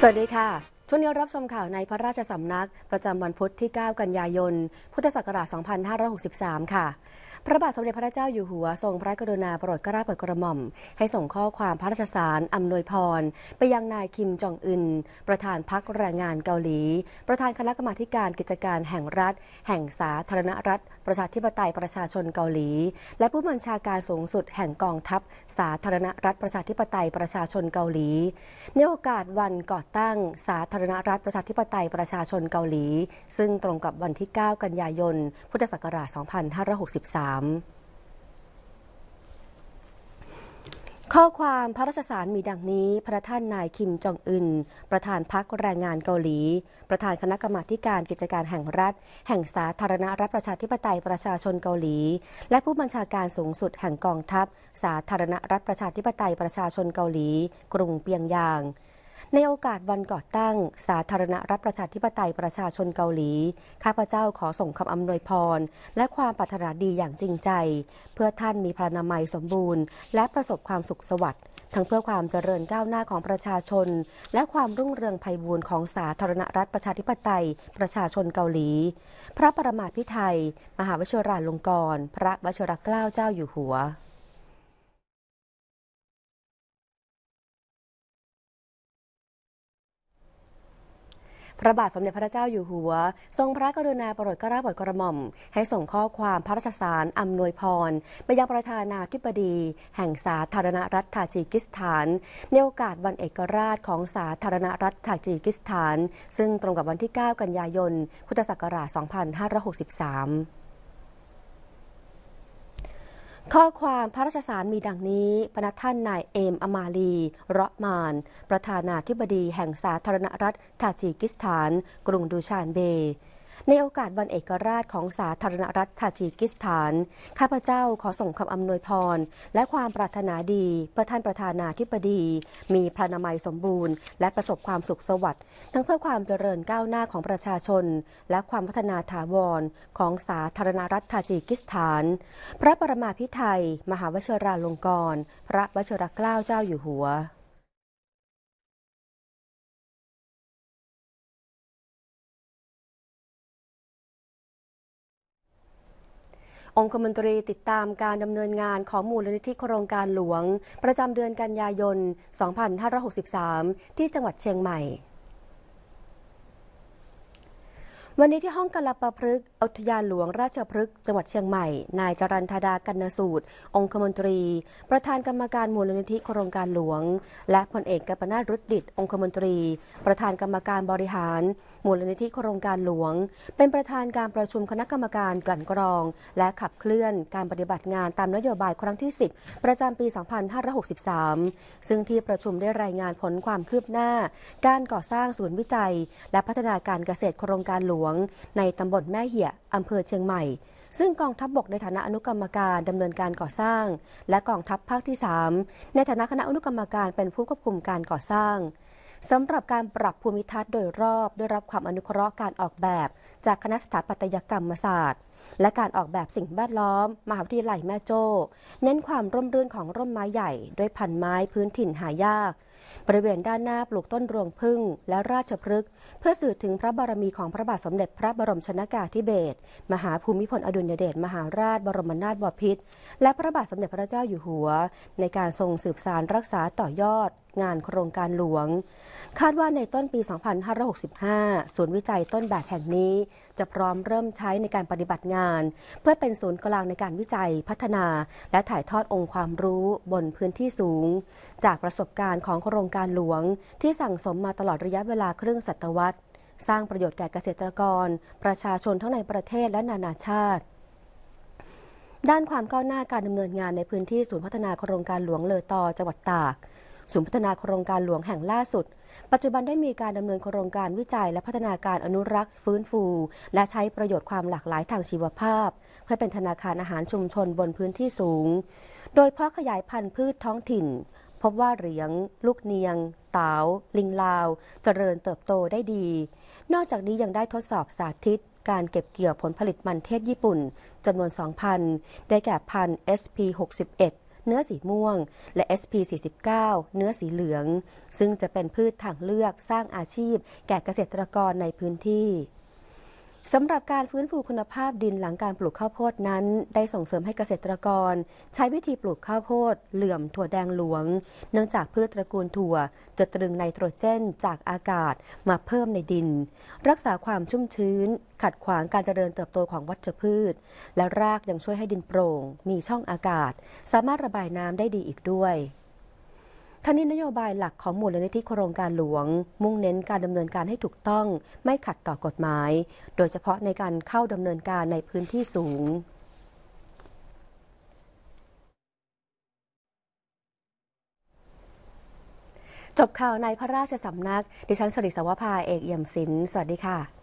สวัสดีค่ะช่วงนี้รับชมข่าวในพระราชสำนักประจำวันพุธที่ 9 กันยายน พุทธศักราช 2563 ค่ะพระบาทสมเด็จพระเจ้าอยู่หัวทรงพระกรุณาโปรดกระาเปิดกระหม่อม ให้ส่งข้อความพระราชสารอานวยพร ไปยังนายคิมจองอึนประธานพักแรงงานเกาหลี ประธานคณะกรรมาการกิจการแห่งรัฐ แห่งสาธารณรัฐประชาธิปไตยประชาชนเกาหลี และผู้บัญชาการสูงสุดแห่งกองทัพสาธารณรัฐ ประชาธิปไตยประชาชนเกาหลีในโอกาสวันก่อตั้งสาธารณรัฐประชาธิปไตยประชาชนเกาหลี ซึ่งตรงกับวันที่ 9 กันยายนพุทธศักราช2563ข้อความพระราชสารมีดังนี้ พระท่านนายคิมจองอึนประธานพักแรงงานเกาหลี ประธานคณะกรรมาการกิจการแห่งรัฐ แห่งสาธารณรัฐประชาธิปไตยประชาชนเกาหลี และผู้บัญชาการสูงสุดแห่งกองทัพ สาธารณรัฐประชาธิปไตยประชาชนเกาหลี กรุงเปียงยางในโอกาสวันก่อตั้งสาธารณรัฐประชาธิปไตยประชาชนเกาหลี ข้าพเจ้าขอส่งคำอำนวยพร และความปรารถนาดีอย่างจริงใจ เพื่อท่านมีพลานามัยสมบูรณ์ และประสบความสุขสวัสดิ์ทั้งเพื่อความเจริญก้าวหน้าของประชาชน และความรุ่งเรืองไพบูรย์ของสาธารณรัฐประชาธิปไตยประชาชนเกาหลี พระประมาพิไทยมหาวชิราลงกรณ์พระวชิรเกล้าเจ้าอยู่หัวระบาทสมเด็จพระเจ้าอยู่หัว ทรงพระกรุณาโปรดกระบบดกระหม่อมให้ส่งข้อความพระราชสารอานวยพรไปยังประธานาธิบดี แห่งสาธารณรัฐทาจิกิสถาน ในโอกาสวันเอกราชของสาธารณรัฐทาจิกิสถาน ซึ่งตรงกับวันที่ 9 กันยายนพุทธศักราช 2563ข้อความพระราชสารมีดังนี้พนักท่านนายเอมอมาลีรอมาน ประธานาธิบดีแห่งสาธารณรัฐ ทาจิกิสถาน กรุงดูชานเบในโอกาสวันเอกราชของสาธารณรัฐทาจิกิสถาน ข้าพเจ้าขอส่งคำอำนวยพรและความปรารถนาดีเพื่อท่านประธานาธิบดี มีพระนามัยสมบูรณ์และประสบความสุขสวัสดิ์ ทั้งเพื่อความเจริญก้าวหน้าของประชาชน และความพัฒนาถาวรของสาธารณรัฐทาจิกิสถาน พระประมาพิไทยมหาวชิราลงกรณ์พระวชิรเกล้าเจ้าอยู่หัวองคมนตรีติดตามการดำเนินงานของมูลนิธิโครงการหลวง ประจำเดือนกันยายน 2563 ที่จังหวัดเชียงใหม่ วันนี้ที่ห้องกลาประพฤกษ์อุทยานหลวงราชพฤกษ์จังหวัดเชียงใหม่ นายจรันธดากันนสูตร องคมนตรี ประธานกรรมการมูลนิธิโครงการหลวง และพลเอกกัปนาทรุดดิตองคมนตรี ประธานกรรมการบริหารมูลนิธิโครงการหลวง เป็นประธานการประชุมคณะกรรมการกลั่นกรอง และขับเคลื่อนการปฏิบัติงานตามนโยบายครั้งที่ 10 ประจำปี 2563 ซึ่งที่ประชุมได้รายงานผลความคืบหน้า การก่อสร้างศูนย์วิจัย และพัฒนาการเกษตรโครงการหลวง ในตำบลแม่เหี่ยยอำเภอเชียงใหม่ ซึ่งกองทัพบบกในฐานะอนุกรรมการดำเนินการก่อสร้าง และกองทัพภาคที่ 3 ในฐานะคณะอนุกรรมการเป็นผู้ควบคุมการก่อสร้าง สำหรับการปรับภูมิทัศน์โดยรอบได้รับความอนุเคราะห์การออกแบบ จากคณะสถาปัตยกรรมศาสตร์ และการออกแบบสิ่งแวดล้อม มหาวิทยาลัยแม่โจ้ เน้นความร่มรื่นของร่มไม้ใหญ่ด้วยพันไม้พื้นถิ่นหายากบริเวณด้านหน้าปลูกต้นรวงพึ่ง และราชพฤกษ์เพื่อสื่อถึงพระบารมีของพระบาทสมเด็จพระบรมชนากาธิเบศรมหาภูมิพลอดุลยเดชมหาราชบรมนาถบพิตรและพระบาทสมเด็จพระเจ้าอยู่หัว ในการทรงสืบสานรักษาต่อยอดงานโครงการหลวง คาดว่าในต้นปี 2565 ศูนย์วิจัยต้นแบบแห่งนี้ จะพร้อมเริ่มใช้ในการปฏิบัติงาน เพื่อเป็นศูนย์กลางในการวิจัยพัฒนา และถ่ายทอดองค์ความรู้บนพื้นที่สูง จากประสบการณ์ของโครงการหลวง ที่สั่งสมมาตลอดระยะเวลาครึ่งศตวรรษสร้างประโยชน์แก่เกษตรกร ประชาชนทั้งในประเทศ และนานาชาติ ด้านความก้าวหน้าการดำเนินงานในพื้นที่ศูนย์พัฒนาโครงการหลวงเลอตอจังหวัดตากศูนย์พัฒนาโครงการหลวงแห่งล่าสุด ปัจจุบันได้มีการดำเนินโครงการวิจัยและพัฒนาการอนุรักษ์ฟื้นฟู และใช้ประโยชน์ความหลากหลายทางชีวภาพ เพื่อเป็นธนาคารอาหารชุมชนบนพื้นที่สูง โดยเพาะขยายพันธุ์พืชท้องถิ่น พบว่าเหรียง ลูกเนียงตาว ลิงลาว เจริญเติบโตได้ดี นอกจากนี้ยังได้ทดสอบสาธิต การเก็บเกี่ยวผลผลิตมันเทศญี่ปุ่นจำนวน2,000ได้แก่พันธุ์ SP61 เนื้อสีม่วง และ SP49 เนื้อสีเหลือง ซึ่งจะเป็นพืชทางเลือกสร้างอาชีพแก่เกษตรกรในพื้นที่สำหรับการฟื้นฟูคุณภาพดินหลังการปลูกข้าวโพดนั้น ได้ส่งเสริมให้เกษตรกรใช้วิธีปลูกข้าวโพดเหลื่อมถั่วแดงหลวง เนื่องจากพืชตระกูลถั่วจะตรึงไนโตรเจนจากอากาศมาเพิ่มในดิน รักษาความชุ่มชื้นขัดขวางการเจริญเติบโตของวัชพืช และรากยังช่วยให้ดินโปร่งมีช่องอากาศ สามารถระบายน้ำได้ดีอีกด้วยทัานี้นโยบายหลักของมูลนิธิโครงการหลวง มุ่งเน้นการดำเนินการให้ถูกต้อง ไม่ขัดต่อกฎหมาย โดยเฉพาะในการเข้าดำเนินการในพื้นที่สูง จบข่าวในพระราชสำนัก ดิฉันสริสวภาเอกเอี่ยมศิลป์สวัสดีค่ะ